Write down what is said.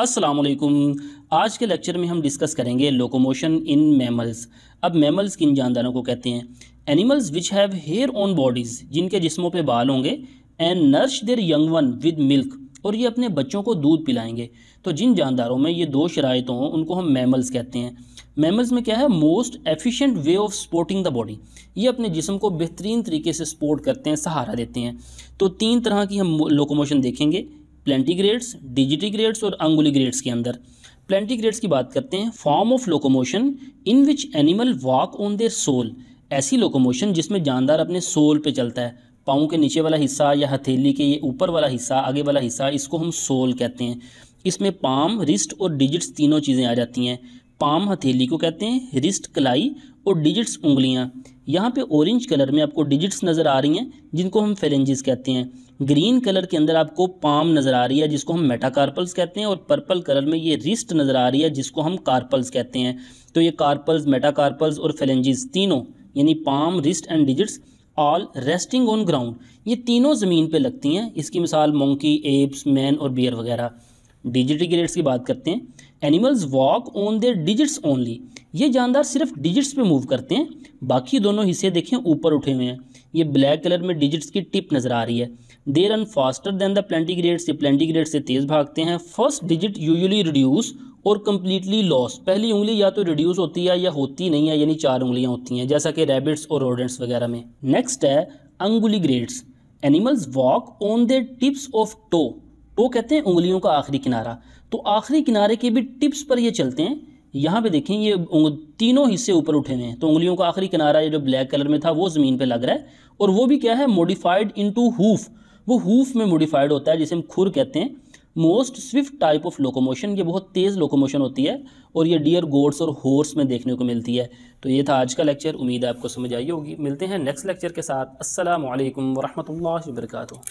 असलकुम आज के लेक्चर में हम डिस्कस करेंगे लोकोमोशन इन मैमल्स अब मैमल्स किन जानदारों को कहते हैं animals which have hair on bodies जिनके जिस्मों पे बाल होंगे and nurse their young one with milk और ये अपने बच्चों को दूध पिलाएंगे तो जिन जानदारों में ये दो शराइत हों उनको हम मैमल्स कहते हैं मैमल्स में क्या है most efficient way of sporting the body ये अपने जिसम को बेहतरीन तरीके से स्पोर्ट करते हैं सहारा देते हैं तो तीन तरह की हम लोकोमोशन देखेंगे प्लेंटीग्रेड्स डिजिटिग्रेड्स और अंगुलीग्रेड्स के अंदर प्लेंटीग्रेड्स की बात करते हैं form of locomotion in which animal walk on their sole ऐसी लोकोमोशन जिसमें जानदार अपने सोल पे चलता है पाँव के नीचे वाला हिस्सा या हथेली के ये ऊपर वाला हिस्सा आगे वाला हिस्सा इसको हम सोल कहते हैं इसमें पाम रिस्ट और डिजिट्स तीनों चीज़ें आ जाती हैं पाम हथेली को कहते हैं रिस्ट कलाई और डिजिट्स उंगलियाँ यहाँ पे ऑरेंज कलर में आपको डिजिट्स नज़र आ रही हैं जिनको हम फेलेंजिस कहते हैं ग्रीन कलर के अंदर आपको पाम नज़र आ रही है जिसको हम मेटाकार्पल्स कहते हैं और पर्पल कलर में ये रिस्ट नज़र आ रही है जिसको हम कार्पल्स कहते हैं तो ये कार्पल्स मेटाकार्पल्स और फेलेंजिस तीनों यानी palm wrist and digits all resting on ground ये तीनों ज़मीन पर लगती हैं इसकी मिसाल मोंकी एप्स मैन और बियर वगैरह डिजिटिग्रेट्स की बात करते हैं animals walk on their digits only ये जानदार सिर्फ डिजिट्स पे मूव करते हैं बाकी दोनों हिस्से देखें ऊपर उठे हुए हैं ये ब्लैक कलर में डिजिट्स की टिप नज़र आ रही है they run faster than the plantigrades ये प्लेंटिग्रेड से तेज़ भागते हैं फर्स्ट डिजिट यूजली रिड्यूस और कम्प्लीटली लॉस पहली उंगली या तो रिड्यूस होती है या होती नहीं है यानी चार उंगलियाँ होती हैं जैसा कि रेबिट्स और रोडेंट्स वगैरह में नेक्स्ट है unguligrades animals walk on the tips of toe toe कहते हैं उंगलियों का आखिरी किनारा तो आखिरी किनारे के भी टिप्स पर ये चलते हैं यहाँ पे देखें ये तीनों हिस्से ऊपर उठे हुए हैं तो उंगलियों का आखिरी किनारा ये जो ब्लैक कलर में था वो ज़मीन पे लग रहा है और वो भी क्या है मोडिफाइड इनटू हूफ वो हूफ में मोडिफाइड होता है जिसे हम खुर कहते हैं most swift type of locomotion ये बहुत तेज़ लोकोमोशन होती है और ये डियर गोड्स और हॉर्स में देखने को मिलती है तो ये था आज का लेक्चर उम्मीद है आपको समझ आई होगी मिलते हैं नेक्स्ट लेक्चर के साथ असलकम वरहमल वर्का